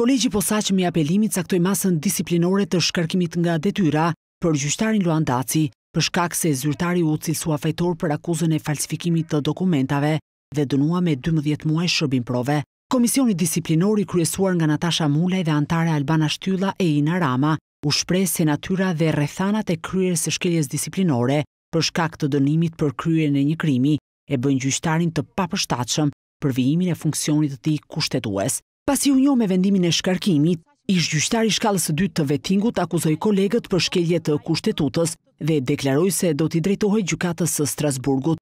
Kolegji posaq me apelimit saktoj masën disiplinore të shkarkimit nga detyra për gjyshtarin Luan Daci, për shkak se zyrtari u cilësua fajtor për akuzën e falsifikimit të dokumentave dhe dënua me 12 muaj shërbim prove. Komisioni disiplinori kryesuar nga Natasha Mulej dhe Antare Albana Shtylla e Ina Rama u shprej se natyra dhe rethanat e kryer së shkeljes disiplinore për shkak të dënimit për kryer në një krimi e bëjnë gjyshtarin të papështachëm për vijimin e funksionit të ti kushtetues. Pas i unjo me vendimin e shkarkimit, ish gjyçtar i shkallës së dytë të vetingut akuzoi kolegët për shkelje të kushtetutës dhe deklaroi se do t'i drejtohej gjykatës së Strasburgut.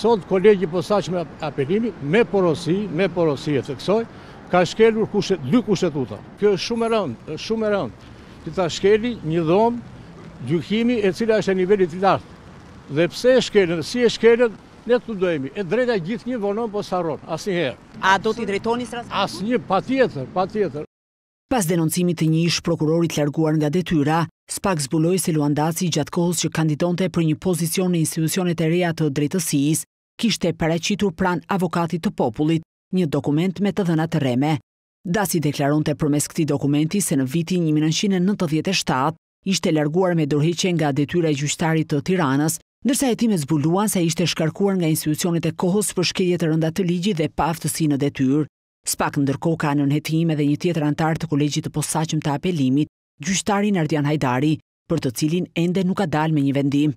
Sot kolegji posaçëm i apelimit me porosi, me porosi e theksoi, ka shkelur kushtet dy kushtetuta. Kjo është shumë e rëndë, është shumë e rëndë. Ti ta shkeli një dhomë gjykimi e cila është në nivellit të lartë. Dhe pse e shkelën, si e shkelën, ne të dojemi. E drejta gjithë një vonon po saron, asë herë. A do t'i drejtoni së rrasë? Asë një, pa tjetër, pa tjetër. Pas denoncimit të një ish prokurorit larguar nga detyra, Spak zbuloj se Luandaci gjatë kohës që kandidonte për një pozicion në institucionet e reja të drejtësis, kishte pareqitur pran avokatit të popullit një dokument me të dhenat të reme. Dasi deklaron të përmes këti dokumenti se në vitin 1997 ishte larguar me dorheqen nga detyra e gjyqtarit të tiranës Nërsa jetime zbuluan se ishte shkarkuar nga institucionit e kohës për shkelje të rëndat të ligjit dhe paftësi në detyr, spak ndërko ka në nëhetime dhe një tjetër antar të kolegjit të posaqëm të apelimit, gjyqtari Nardian Hajdari, për të cilin ende nuk ka dal me një vendim.